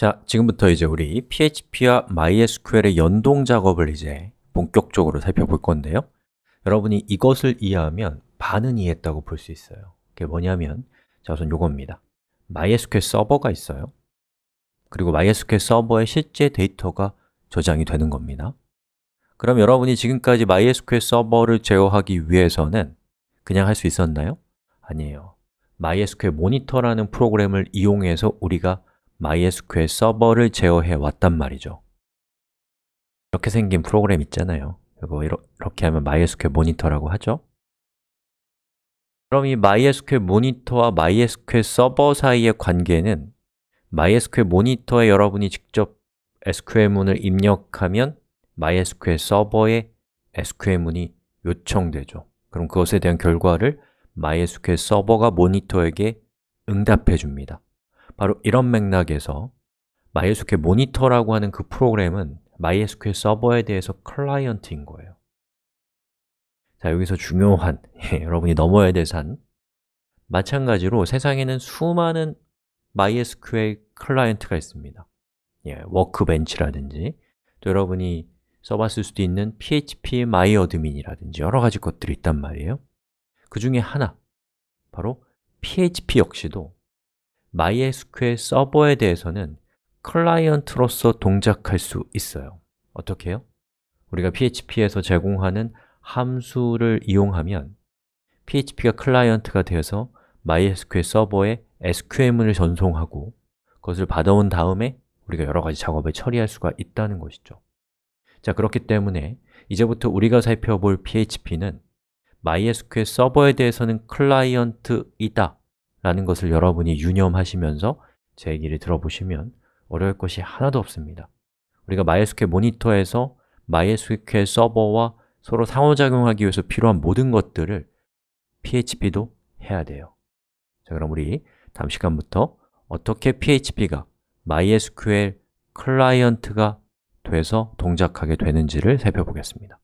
자, 지금부터 이제 우리 PHP와 MySQL의 연동 작업을 이제 본격적으로 살펴볼 건데요 여러분이 이것을 이해하면 반은 이해했다고 볼 수 있어요 그게 뭐냐면 자, 우선 요겁니다 MySQL 서버가 있어요 그리고 MySQL 서버에 실제 데이터가 저장이 되는 겁니다 그럼 여러분이 지금까지 MySQL 서버를 제어하기 위해서는 그냥 할 수 있었나요? 아니에요 MySQL 모니터라는 프로그램을 이용해서 우리가 MySQL 서버를 제어해 왔단 말이죠 이렇게 생긴 프로그램 있잖아요 이거 이렇게 하면 MySQL 모니터라고 하죠 그럼 이 MySQL 모니터와 MySQL 서버 사이의 관계는 MySQL 모니터에 여러분이 직접 SQL문을 입력하면 MySQL 서버에 SQL문이 요청되죠 그럼 그것에 대한 결과를 MySQL 서버가 모니터에게 응답해 줍니다 바로 이런 맥락에서 MySQL 모니터라고 하는 그 프로그램은 MySQL 서버에 대해서 클라이언트인 거예요 자, 여기서 중요한, 예, 여러분이 넘어야 될산 마찬가지로 세상에는 수많은 MySQL 클라이언트가 있습니다 예, 워크벤치라든지 또 여러분이 써봤을 수도 있는 PHP 마이어드민이라든지 여러 가지 것들이 있단 말이에요 그 중에 하나, 바로 PHP 역시도 MySQL 서버에 대해서는 클라이언트로서 동작할 수 있어요 어떻게 해요 우리가 PHP에서 제공하는 함수를 이용하면 PHP가 클라이언트가 되어서 MySQL 서버에 SQL문을 전송하고 그것을 받아온 다음에 우리가 여러 가지 작업을 처리할 수가 있다는 것이죠 자, 그렇기 때문에 이제부터 우리가 살펴볼 PHP는 MySQL 서버에 대해서는 클라이언트이다 라는 것을 여러분이 유념하시면서 제 얘기를 들어보시면 어려울 것이 하나도 없습니다 우리가 MySQL 모니터에서 MySQL 서버와 서로 상호작용하기 위해서 필요한 모든 것들을 PHP도 해야 돼요 자, 그럼 우리 다음 시간부터 어떻게 PHP가 MySQL 클라이언트가 돼서 동작하게 되는지를 살펴보겠습니다